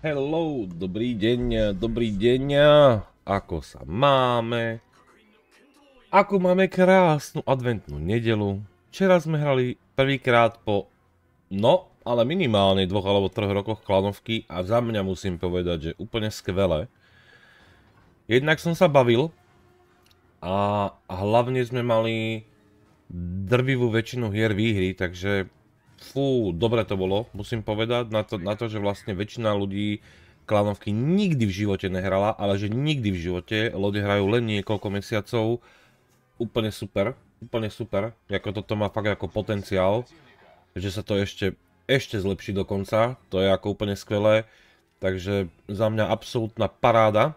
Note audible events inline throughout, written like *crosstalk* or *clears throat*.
Hello, dobrý deň, dobrý deň, ako sa máme? Ako máme krásnu adventnú nedelu. Včera sme hrali prvýkrát po, no, ale minimálne dvoch alebo troch rokoch klanovky a za mňa musím povedať, že úplne skvelé. Jednak som sa bavil a hlavne sme mali drvivú väčšinu hier výhry, takže fú, dobre to bolo, musím povedať, na to, na to že vlastne väčšina ľudí klanovky nikdy v živote nehrala, ale že nikdy v živote, lode hrajú len niekoľko mesiacov, úplne super, úplne super, ako toto má fakt ako potenciál, že sa to ešte, ešte zlepší dokonca, to je ako úplne skvelé, takže za mňa absolútna paráda.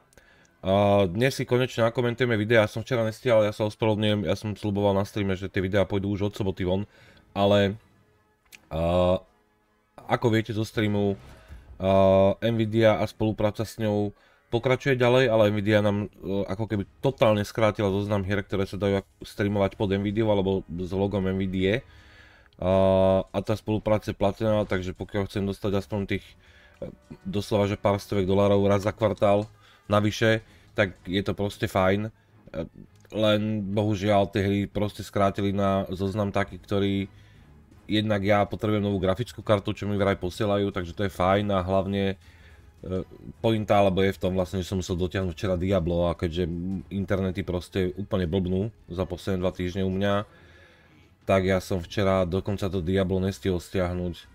A dnes si konečne nakomentujeme videa, ja som včera nestihal, ja sa ospravedlňujem, ja som sluboval na streame, že tie videá pôjdu už od soboty von, ale Uh, ako viete zo streamu, uh, Nvidia a spolupráca s ňou pokračuje ďalej, ale Nvidia nám uh, ako keby totálne skrátila zoznam hier, ktoré sa dajú streamovať pod Nvidia alebo s logom Nvidia. Uh, a tá spolupráca je platená, takže pokiaľ chcem dostať aspoň tých uh, doslova, že pár stovek dolárov raz za kvartál navyše, tak je to proste fajn. Uh, len bohužiaľ tie hry proste skrátili na zoznam taký, ktorý uh, jednak ja potrebujem novú grafickú kartu, čo mi vraj posielajú, takže to je fajn a hlavne e, pointa alebo je v tom vlastne, že som musel dotiahnuť včera Diablo a keďže internety proste úplne blbnú za posledné dva týždne u mňa, tak ja som včera dokonca to Diablo nestihol stiahnuť.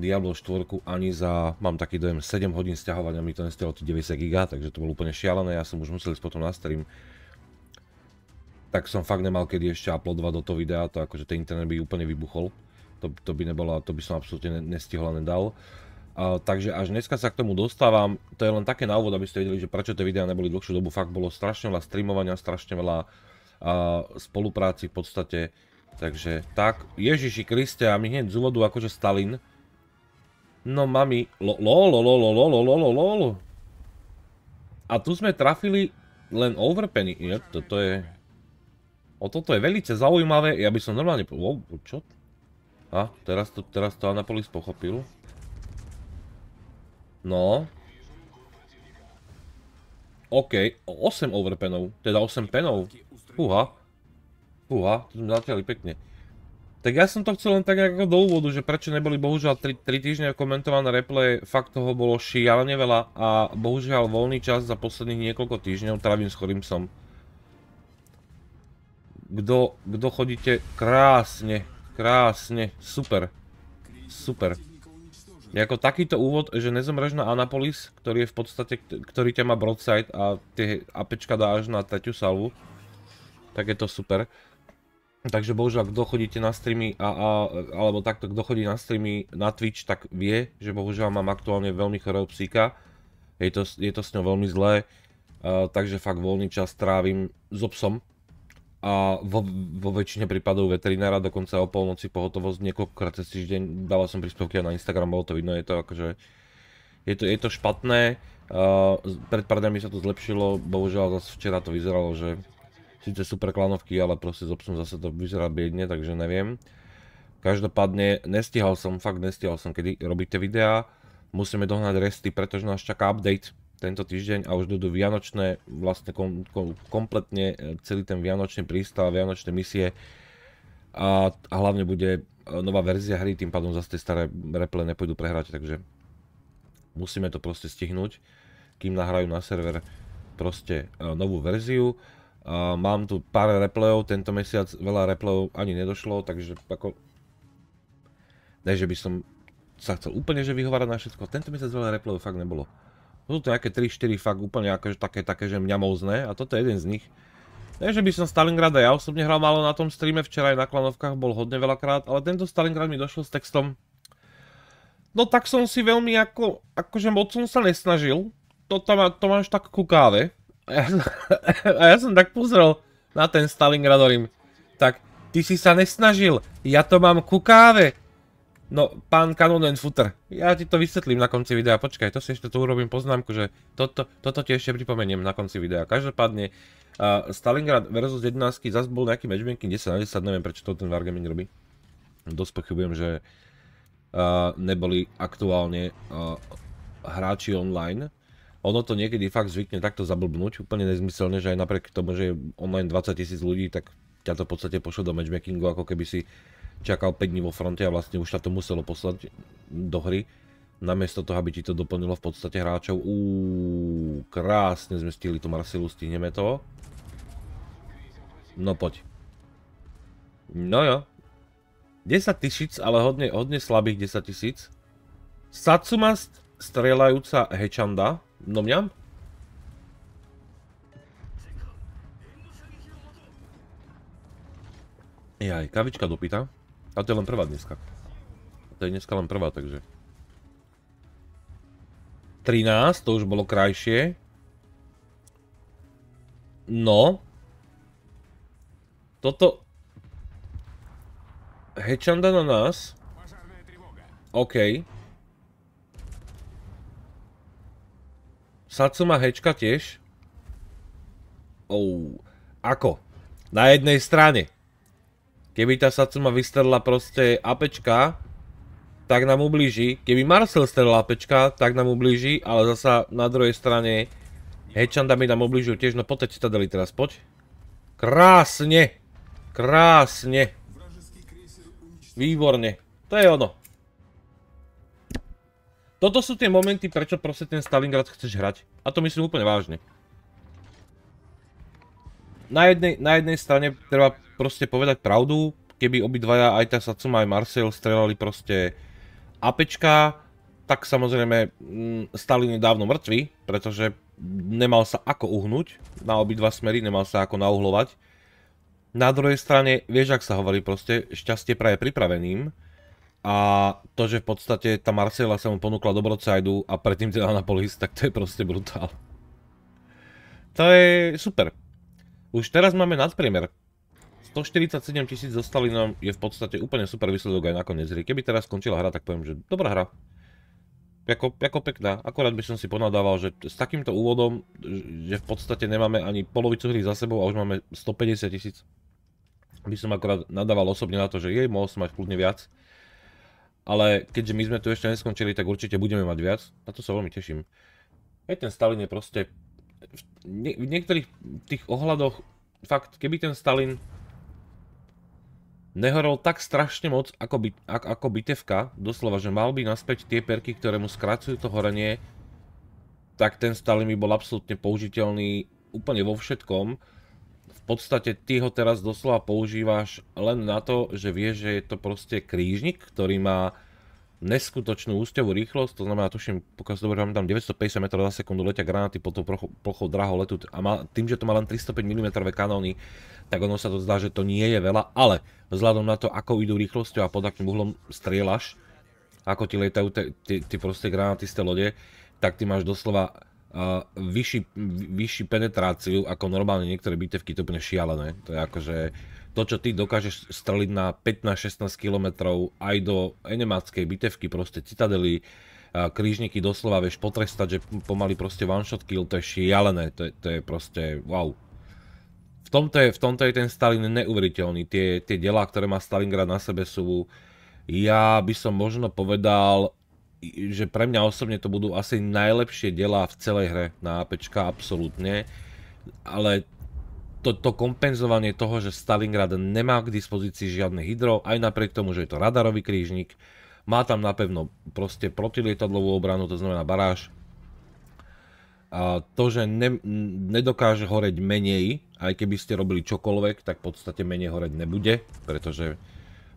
Diablo 4 ani za, mám taký dojem, 7 hodín stiahovania mi to nestihlo 90 giga, takže to bolo úplne šialené, ja som už musel ísť potom na stream. Tak som fakt nemal kedy ešte uploadovať do toho videa, to akože ten internet by úplne vybuchol. To, to by nebolo, to by som absolútne nestihol a nedal. A, takže až dneska sa k tomu dostávam, to je len také na úvod, aby ste vedeli, že prečo tie videá neboli dlhšiu dobu, fakt bolo strašne veľa streamovania, strašne veľa a, spolupráci v podstate. Takže tak, Ježiši Kriste a my hneď z úvodu akože Stalin. No mami, lo, lo, lo, lo, lo, lo, lo, lo, lo. A tu sme trafili len overpenny, je, toto je... O toto je veľmi zaujímavé, ja by som normálne... Wow, čo? A, teraz to, teraz to Anapolis pochopil. No. OK, 8 overpenov, teda 8 penov. Fúha. Fúha, to sme zatiaľi pekne. Tak ja som to chcel len tak ako do úvodu, že prečo neboli bohužiaľ 3, 3 týždne komentované replay, fakt toho bolo šialene veľa a bohužiaľ voľný čas za posledných niekoľko týždňov trávim s chorým som. Kdo, kto chodíte krásne Krásne, super. Super. Je ako takýto úvod, že nezomreš na Anapolis, ktorý je v podstate, ktorý ťa má broadside a tie apečka dáš na tretiu salvu, tak je to super. Takže bohužiaľ, kdo chodíte na streamy, a, alebo takto, kto chodí na streamy na Twitch, tak vie, že bohužiaľ mám aktuálne veľmi chorého psíka. Je to, s ňou veľmi zlé, takže fakt voľný čas trávim so psom, a vo, vo väčšine prípadov veterinára, dokonca o polnoci pohotovosť, niekoľkokrát cez týždeň dával som príspevky na Instagram, bolo to vidno, je to akože, je to, je to špatné, uh, pred pár dňami sa to zlepšilo, bohužiaľ zase včera to vyzeralo, že síce super klanovky, ale proste s obsom zase to vyzerá biedne, takže neviem. Každopádne nestihal som, fakt nestihal som, kedy robíte videá, musíme dohnať resty, pretože nás čaká update, tento týždeň a už budú vianočné, vlastne kom, kom, kompletne e, celý ten vianočný prístav, vianočné misie a, a hlavne bude e, nová verzia hry, tým pádom zase tie staré replay nepôjdu prehrať, takže musíme to proste stihnúť, kým nahrajú na server proste e, novú verziu. A mám tu pár replejov, tento mesiac veľa replayov ani nedošlo, takže ako... Ne, že by som sa chcel úplne že vyhovárať na všetko, tento mesiac veľa replejov fakt nebolo. Sú to nejaké 3-4 fakt úplne akože také, také, že mňamouzné a toto je jeden z nich. Ne, že by som Stalingrad a ja osobne hral málo na tom streame, včera aj na klanovkách bol hodne veľakrát, ale tento Stalingrad mi došiel s textom. No tak som si veľmi ako, akože moc som sa nesnažil, to, tam, to máš tak ku káve. A ja, a ja som tak pozrel na ten Stalingrad, tak ty si sa nesnažil, ja to mám ku káve, No, pán Kanonen Futter, ja ti to vysvetlím na konci videa, počkaj, to si ešte tu urobím poznámku, že toto, toto ti ešte pripomeniem na konci videa. Každopádne, uh, Stalingrad versus 11 zase bol nejaký matchmaking 10 na 10, neviem prečo to ten Wargaming robí. Dosť pochybujem, že uh, neboli aktuálne uh, hráči online. Ono to niekedy fakt zvykne takto zablbnúť, úplne nezmyselne, že aj napriek tomu, že je online 20 tisíc ľudí, tak ťa to v podstate pošlo do matchmakingu, ako keby si čakal 5 dní vo fronte a vlastne už sa to muselo poslať do hry. Namiesto toho, aby ti to doplnilo v podstate hráčov. Uuuu, krásne sme stihli tú Marsilu, stihneme to. No poď. No jo. 10 tisíc, ale hodne, hodne slabých 10 tisíc. Satsumast, strieľajúca Hečanda. No mňam? Jaj, kavička dopýta. A to je len prvá dneska. To je dneska len prvá, takže. 13, to už bolo krajšie. No. Toto... Hečanda na nás. OK. má hečka tiež. Ou. Ako? Na jednej strane. Keby tá Satsuma vystrelila proste apečka, tak nám ublíži. Keby Marcel strelil apečka, tak nám ublíži, ale zasa na druhej strane mi nám ublížil tiež. No poďte citadeli teraz, poď. Krásne! Krásne! Výborne. To je ono. Toto sú tie momenty, prečo proste ten Stalingrad chceš hrať. A to myslím úplne vážne na jednej, na jednej strane treba proste povedať pravdu, keby obidvaja, aj tá Satsuma, aj Marcel strelali proste APčka, tak samozrejme mm, stali nedávno mŕtvi, pretože nemal sa ako uhnúť na obidva smery, nemal sa ako nauhlovať. Na druhej strane, vieš, ak sa hovorí proste, šťastie praje pripraveným a to, že v podstate tá Marcela sa mu ponúkla do Broadsideu a predtým teda na polis, tak to je proste brutál. To je super. Už teraz máme nadpriemer. 147 tisíc zostali nám, je v podstate úplne super výsledok aj na koniec. hry. Keby teraz skončila hra, tak poviem, že dobrá hra. Jako, jako pekná. Akorát by som si ponadával, že s takýmto úvodom, že v podstate nemáme ani polovicu hry za sebou a už máme 150 tisíc. By som akorát nadával osobne na to, že jej, mohol som mať kľudne viac. Ale keďže my sme tu ešte neskončili, tak určite budeme mať viac. Na to sa veľmi teším. Hej, ten Stalin je proste nie, v niektorých tých ohľadoch fakt, keby ten Stalin nehorol tak strašne moc ako, by, ako bitevka, doslova, že mal by naspäť tie perky, ktoré mu skracujú to horenie, tak ten Stalin by bol absolútne použiteľný úplne vo všetkom. V podstate ty ho teraz doslova používaš len na to, že vieš, že je to proste krížnik, ktorý má neskutočnú úsťovú rýchlosť, to znamená, tuším, pokiaľ si dobre tam 950 m za sekundu letia granáty pod tou plochou draho letu a má, tým, že to má len 305 mm kanóny, tak ono sa to zdá, že to nie je veľa, ale vzhľadom na to, ako idú rýchlosťou a pod akým uhlom strieľaš, ako ti lietajú tie proste granáty z tej lode, tak ty máš doslova uh, vyšší, penetráciu ako normálne niektoré bitevky, to úplne šialené. To je akože to, čo ty dokážeš streliť na 15-16 km aj do enemáckej bitevky, proste citadely, krížniky doslova vieš potrestať, že pomaly proste one shot kill, to je šialené, to je, to je proste wow. V tomto, je, v tomto je ten Stalin neuveriteľný, tie, tie delá, ktoré má Stalingrad na sebe sú, ja by som možno povedal, že pre mňa osobne to budú asi najlepšie delá v celej hre na APčka, absolútne, ale to, to kompenzovanie toho, že Stalingrad nemá k dispozícii žiadne hydro, aj napriek tomu, že je to radarový krížnik, má tam napevno proste protilietadlovú obranu, to znamená baráž. A to, že ne, nedokáže horeť menej, aj keby ste robili čokoľvek, tak v podstate menej horeť nebude, pretože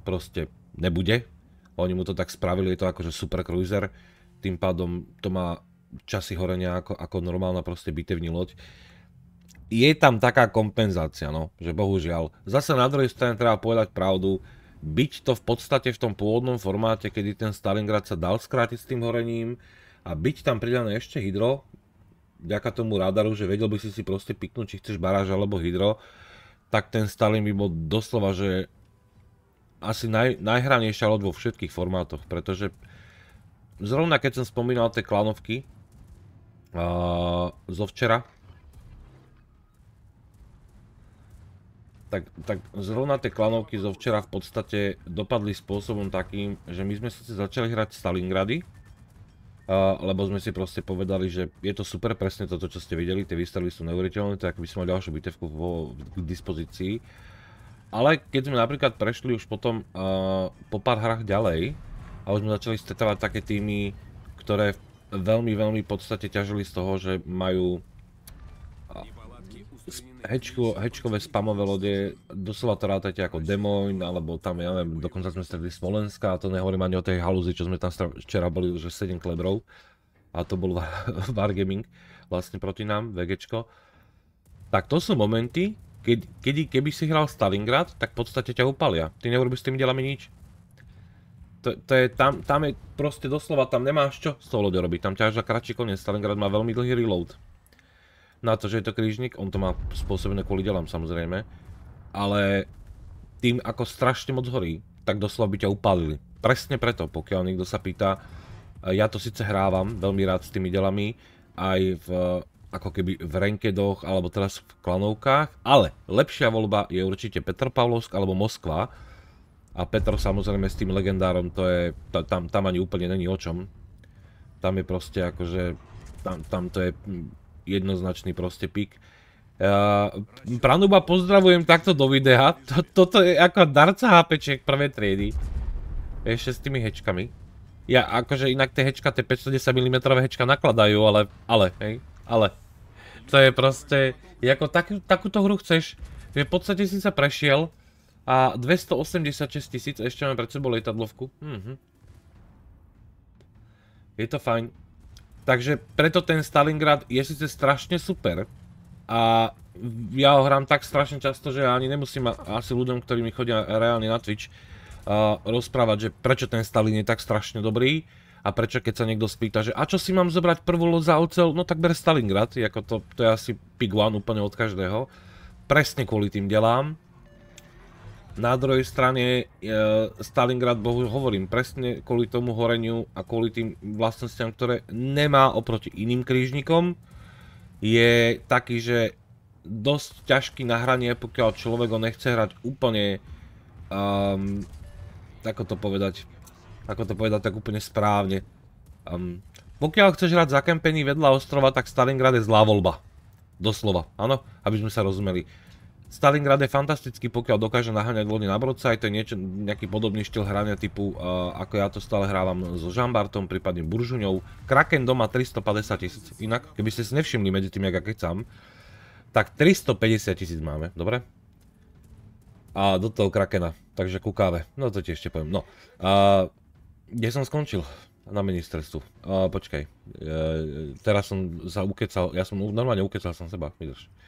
proste nebude. Oni mu to tak spravili, je to akože super cruiser, tým pádom to má časy horenia ako, ako normálna proste bitevní loď je tam taká kompenzácia, no, že bohužiaľ. Zase na druhej strane treba povedať pravdu, byť to v podstate v tom pôvodnom formáte, kedy ten Stalingrad sa dal skrátiť s tým horením a byť tam pridané ešte hydro, vďaka tomu radaru, že vedel by si si proste piknúť, či chceš baráž alebo hydro, tak ten Stalin by bol doslova, že asi naj, najhranejšia loď vo všetkých formátoch, pretože zrovna keď som spomínal tie klanovky uh, zo včera, tak, tak zrovna tie klanovky zo včera v podstate dopadli spôsobom takým, že my sme sa začali hrať Stalingrady, uh, lebo sme si proste povedali, že je to super presne toto, čo ste videli, tie výstrely sú neuveriteľné, tak by sme mali ďalšiu bitevku vo, k dispozícii. Ale keď sme napríklad prešli už potom uh, po pár hrách ďalej a už sme začali stretávať také týmy, ktoré veľmi, veľmi v podstate ťažili z toho, že majú hečko, hečkové spamové lode, doslova to rátajte ako Demoin, alebo tam, ja neviem, dokonca sme stredili Smolenska, a to nehovorím ani o tej halúzi, čo sme tam včera boli, že 7 klebrov. A to bol *laughs* Wargaming vlastne proti nám, VGčko. Tak to sú momenty, keď, keď, keby si hral Stalingrad, tak v podstate ťa upalia. Ty neurobiš s tými delami nič. To, to je, tam, tam je proste doslova, tam nemáš čo s tou loďou robiť. Tam ťaža kratší koniec. Stalingrad má veľmi dlhý reload na to, že je to krížnik, on to má spôsobené kvôli delám samozrejme, ale tým ako strašne moc horí, tak doslova by ťa upálili. Presne preto, pokiaľ niekto sa pýta, e, ja to síce hrávam veľmi rád s tými delami, aj v, ako keby v renkedoch alebo teraz v klanovkách, ale lepšia voľba je určite Petr Pavlovsk alebo Moskva, a Petr samozrejme s tým legendárom, to je, tam, ani úplne není o čom. Tam je proste akože, tam to je jednoznačný proste pik. Uh, e, Pranuba pozdravujem takto do videa. toto je ako darca HPček prvé triedy. Ešte s tými hečkami. Ja akože inak tie hečka, tie 510 mm hečka nakladajú, ale, ale, hej, ale. To je proste, ako tak, takúto hru chceš. V podstate si sa prešiel a 286 tisíc, ešte mám pred sebou letadlovku. Mhm. Je to fajn. Takže preto ten Stalingrad je síce strašne super a ja ho hrám tak strašne často, že ani nemusím asi ľuďom, ktorí mi chodia reálne na Twitch, uh, rozprávať, že prečo ten Stalin je tak strašne dobrý a prečo keď sa niekto spýta, že a čo si mám zobrať prvú loď za oceľ, no tak ber Stalingrad, to, to je asi pick one úplne od každého. Presne kvôli tým delám. Na druhej strane e, Stalingrad, bohu, hovorím, presne kvôli tomu horeniu a kvôli tým vlastnostiam, ktoré nemá oproti iným krížnikom, je taký, že dosť ťažký na hranie, pokiaľ človek ho nechce hrať úplne, um, ako to povedať, ako to povedať tak úplne správne. Um, pokiaľ chceš hrať zakempený vedľa ostrova, tak Stalingrad je zlá voľba. Doslova, áno, aby sme sa rozumeli. Stalingrad je fantastický, pokiaľ dokáže naháňať vody na brodca, aj to je niečo, nejaký podobný štýl hrania typu, uh, ako ja to stále hrávam so Žambartom, prípadne Buržuňou. Kraken doma 350 tisíc, inak, keby ste si nevšimli medzi tým, jak ja kecam, tak 350 tisíc máme, dobre? A do toho Krakena, takže kukáve, no to ti ešte poviem, no. Uh, kde som skončil? Na ministerstvu. Uh, počkaj, uh, teraz som sa ukecal, ja som normálne ukecal som seba, vydrž. Uh,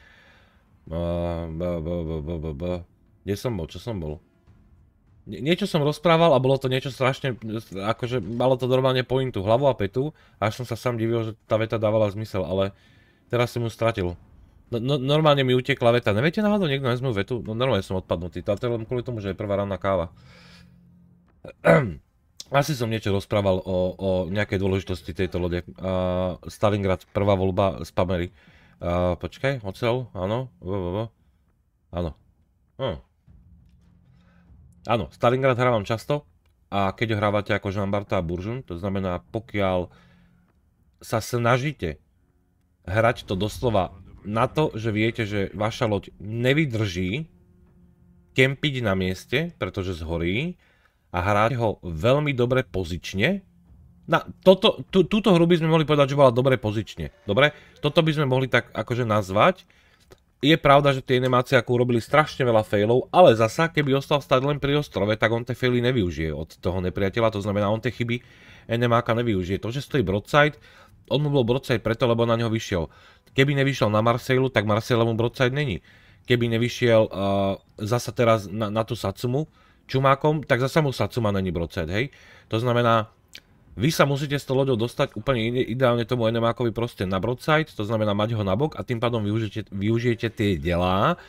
kde som bol? Čo som bol? Niečo som rozprával a bolo to niečo strašne, akože malo to normálne pointu, hlavu a petu, až som sa sám divil, že tá veta dávala zmysel, ale teraz som ju stratil. No, no normálne mi utekla veta, neviete náhodou niekto nezmú vetu? No normálne som odpadnutý, to je len kvôli tomu, že je prvá ranná káva. *clears throat* Asi som niečo rozprával o, nejakej dôležitosti tejto lode. Stalingrad, prvá voľba z Pamery. Uh, počkaj, ocel, áno, Áno. Hm. Áno, Stalingrad hrávam často a keď ho hrávate ako Jean-Barta a Buržun, to znamená, pokiaľ sa snažíte hrať to doslova na to, že viete, že vaša loď nevydrží kempiť na mieste, pretože zhorí a hrať ho veľmi dobre pozične, na, toto, tú, túto hru by sme mohli povedať, že bola dobre pozične. Dobre? Toto by sme mohli tak akože nazvať. Je pravda, že tie animácie ako urobili strašne veľa failov, ale zasa, keby ostal stať len pri ostrove, tak on tie faily nevyužije od toho nepriateľa, to znamená, on tie chyby NMAka nevyužije. To, že stojí broadside, on mu bol broadside preto, lebo na ňo vyšiel. Keby nevyšiel na Marseilu, tak Marseille mu broadside není. Keby nevyšiel uh, zasa teraz na, na tú Satsumu čumákom, tak zasa mu Satsuma není broadside, hej? To znamená, vy sa musíte s tou loďou dostať úplne ide, ideálne tomu enemákovi proste na broadside, to znamená mať ho na bok a tým pádom využijete, využijete tie delá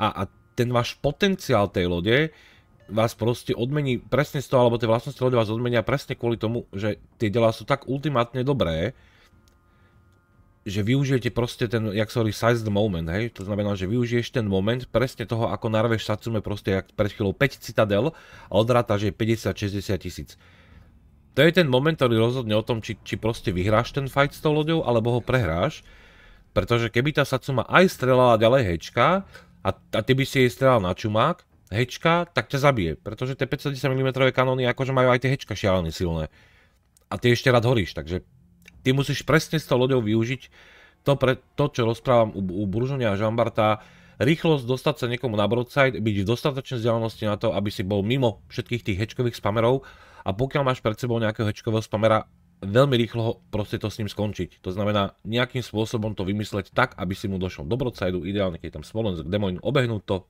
a, a ten váš potenciál tej lode vás proste odmení presne z toho, alebo tie vlastnosti lode vás odmenia presne kvôli tomu, že tie delá sú tak ultimátne dobré, že využijete proste ten, jak sa hovorí, size moment, hej, to znamená, že využiješ ten moment presne toho, ako narveš Satsume proste, jak pred chvíľou 5 citadel a odrátaš je 50-60 tisíc. To je ten moment, ktorý rozhodne o tom, či, či proste vyhráš ten fight s tou loďou, alebo ho prehráš. Pretože keby tá Satsuma aj strelala ďalej hečka a, a ty by si jej strelal na čumák, hečka, tak ťa zabije. Pretože tie 510 mm kanóny akože majú aj tie hečka šialené silné. A ty ešte rád horíš, takže ty musíš presne s tou loďou využiť to, pre, to čo rozprávam u, u Buržonia a Žambarta, Rýchlosť dostať sa niekomu na broadside, byť v dostatočnej vzdialenosti na to, aby si bol mimo všetkých tých hečkových spamerov a pokiaľ máš pred sebou nejakého hečkového spamera, veľmi rýchlo ho, proste to s ním skončiť. To znamená nejakým spôsobom to vymysleť tak, aby si mu došiel do broadsideu, ideálne keď tam Smolensk, Demoin, obehnúť to.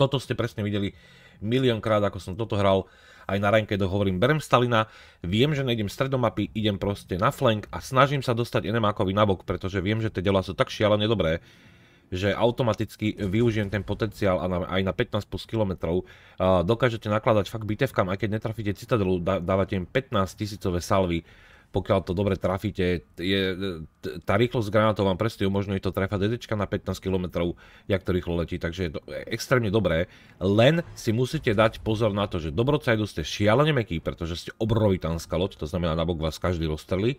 Toto ste presne videli miliónkrát, ako som toto hral, aj na ranke hovorím, berem Stalina, viem, že nejdem stredomapy, idem proste na flank a snažím sa dostať enemákovi nabok, pretože viem, že tie dela sú tak šialene dobré, že automaticky využijem ten potenciál a na, aj na 15 plus kilometrov dokážete nakladať fakt bitevkám, aj keď netrafíte citadelu, dávate im 15 tisícové salvy, pokiaľ to dobre trafíte. Je, tá rýchlosť granátov vám presne umožňuje to trefať dedečka na 15 km, jak to rýchlo letí, takže je to extrémne dobré. Len si musíte dať pozor na to, že dobrocajdu ste šialene meký, pretože ste obrovitánska loď, to znamená na bok vás každý rozstrelí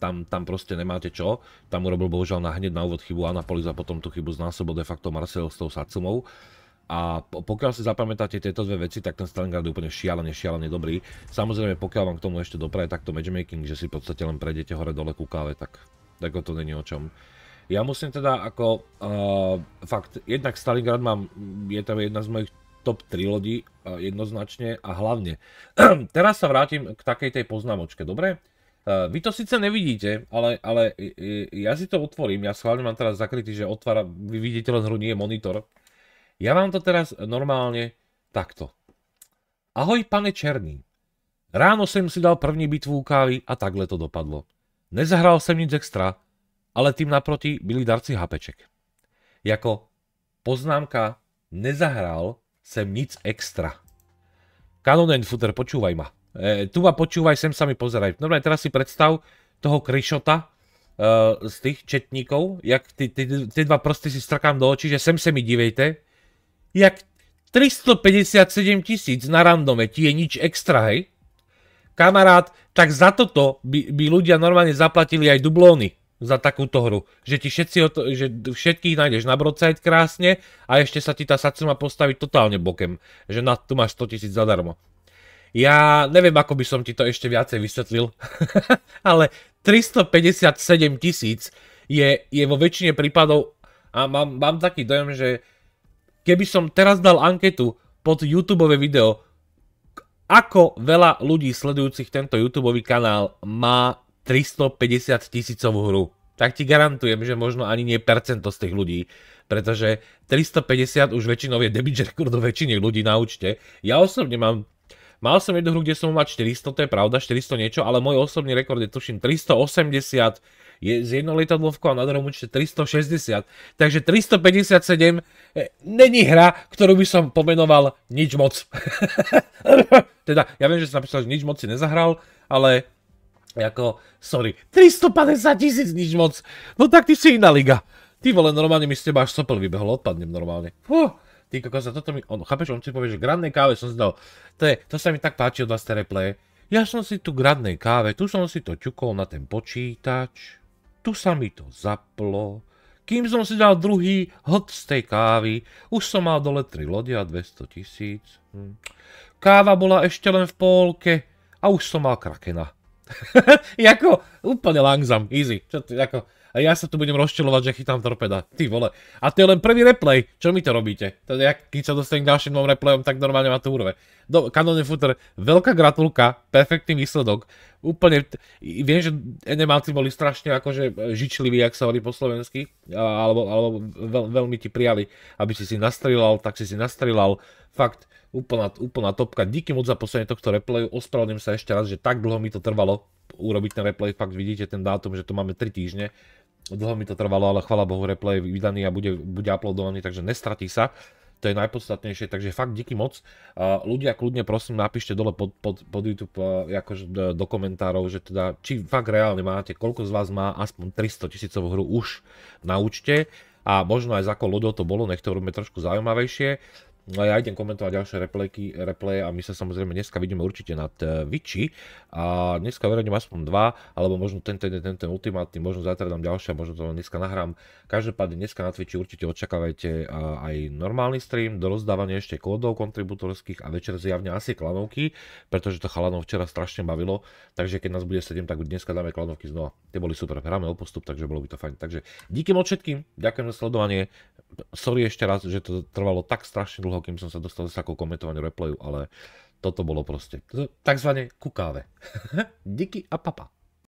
tam, tam proste nemáte čo. Tam urobil bohužiaľ na hneď na úvod chybu Anapolis a potom tú chybu znásobil de facto Marcel s tou Satsumou. A pokiaľ si zapamätáte tieto dve veci, tak ten Stalingrad je úplne šialene, šialene dobrý. Samozrejme, pokiaľ vám k tomu ešte dopraje takto matchmaking, že si v podstate len prejdete hore-dole ku káve, tak, tak to není o čom. Ja musím teda ako, uh, fakt, jednak Stalingrad mám, je tam jedna z mojich top 3 lodí uh, jednoznačne a hlavne. *clears throat* teraz sa vrátim k takej tej poznámočke, dobre? Eh, vy to síce nevidíte, ale, ale e, e, ja si to otvorím, ja schválne mám teraz zakrytý, že otvára, vy vidíte len hru, nie je monitor. Ja vám to teraz normálne takto. Ahoj pane Černý. Ráno som si dal první bitvu kávy a takhle to dopadlo. Nezahral som nic extra, ale tým naproti byli darci hapeček. Jako poznámka, nezahral som nic extra. Kanonen futer, počúvaj ma. E, tu ma počúvaj, sem sa mi pozeraj. Normálne teraz si predstav toho kryšota e, z tých četníkov, jak tie dva prsty si strkám do očí, že sem sa mi divejte, jak 357 tisíc na randome, ti je nič extra, hej? Kamarát, tak za toto by, ľudia normálne zaplatili aj dublóny za takúto hru. Že ti všetci, že všetkých nájdeš na brocajt krásne a ešte sa ti tá Satsuma postaví totálne bokem. Že tu máš 100 tisíc zadarmo. Ja neviem, ako by som ti to ešte viacej vysvetlil, *laughs* ale 357 tisíc je, je vo väčšine prípadov a mám, mám taký dojem, že keby som teraz dal anketu pod YouTube video, ako veľa ľudí sledujúcich tento YouTube kanál má 350 tisícovú hru, tak ti garantujem, že možno ani nie percento z tých ľudí, pretože 350 už väčšinou je debičer do väčšiny ľudí na účte. Ja osobne mám Mal som jednu hru, kde som mal 400, to je pravda, 400 niečo, ale môj osobný rekord je tuším 380 je z jednou lietadlovkou a na druhom určite 360. Takže 357 e, není hra, ktorú by som pomenoval nič moc. *laughs* teda, ja viem, že som napísal, že nič moc si nezahral, ale ako, sorry, 350 tisíc nič moc. No tak ty si iná liga. Ty vole, normálne mi z teba až sopel vybehol, odpadnem normálne. Fuh ty kokos, toto mi, on, no, chápeš, on si povie, že grannej káve som dal, to je, to sa mi tak páči od vás replay. Ja som si tu gradnej káve, tu som si to ťukol na ten počítač, tu sa mi to zaplo, kým som si dal druhý hod z tej kávy, už som mal dole 3 lodia a 200 tisíc. Hm. Káva bola ešte len v polke a už som mal krakena. *laughs* jako úplne langsam, easy. Čo ty, ako, a ja sa tu budem rozčelovať, že chytám torpeda. Ty vole. A to je len prvý replay. Čo mi to robíte? Teda ja, keď sa dostanem k ďalším dvom replayom, tak normálne ma to urve. Do, kanónne futer, veľká gratulka, perfektný výsledok. Úplne, viem, že enemáci boli strašne akože žičliví, ak sa hovorí po slovensky, alebo, alebo veľ, veľmi ti prijali, aby si si nastrelal, tak si si nastrelal. Fakt, úplná, úplná topka. Díky moc za posledenie tohto replayu. Ospravedlňujem sa ešte raz, že tak dlho mi to trvalo urobiť ten replay. Fakt vidíte ten dátum, že to máme 3 týždne dlho mi to trvalo, ale chvala Bohu, replay je vydaný a bude, bude uploadovaný, takže nestratí sa. To je najpodstatnejšie, takže fakt díky moc. Ľudia, kľudne prosím, napíšte dole pod, pod, pod YouTube akože do komentárov, že teda, či fakt reálne máte, koľko z vás má aspoň 300 tisícovú hru už na účte a možno aj za ako to bolo, nech to robíme trošku zaujímavejšie. No a ja idem komentovať ďalšie replejky, replay a my sa samozrejme dneska vidíme určite na Twitchi a dneska uradím aspoň dva, alebo možno ten, ten, ten, ten ultimátny, možno zajtra dám ďalšie možno to dneska nahrám. Každopádne dneska na Twitchi určite očakávajte e, aj normálny stream, do rozdávania ešte kódov kontributorských a večer zjavne asi klanovky, pretože to chalanov včera strašne bavilo, takže keď nás bude 7, tak dneska dáme klanovky znova. Tie boli super, hráme o postup, takže bolo by to fajn. Takže díky moc všetkým, ďakujem za sledovanie, sorry ešte raz, že to trvalo tak strašne dlho, kým som sa dostal z ako komentovaniu replayu, ale toto bolo proste takzvané kukáve. *laughs* Díky a papa.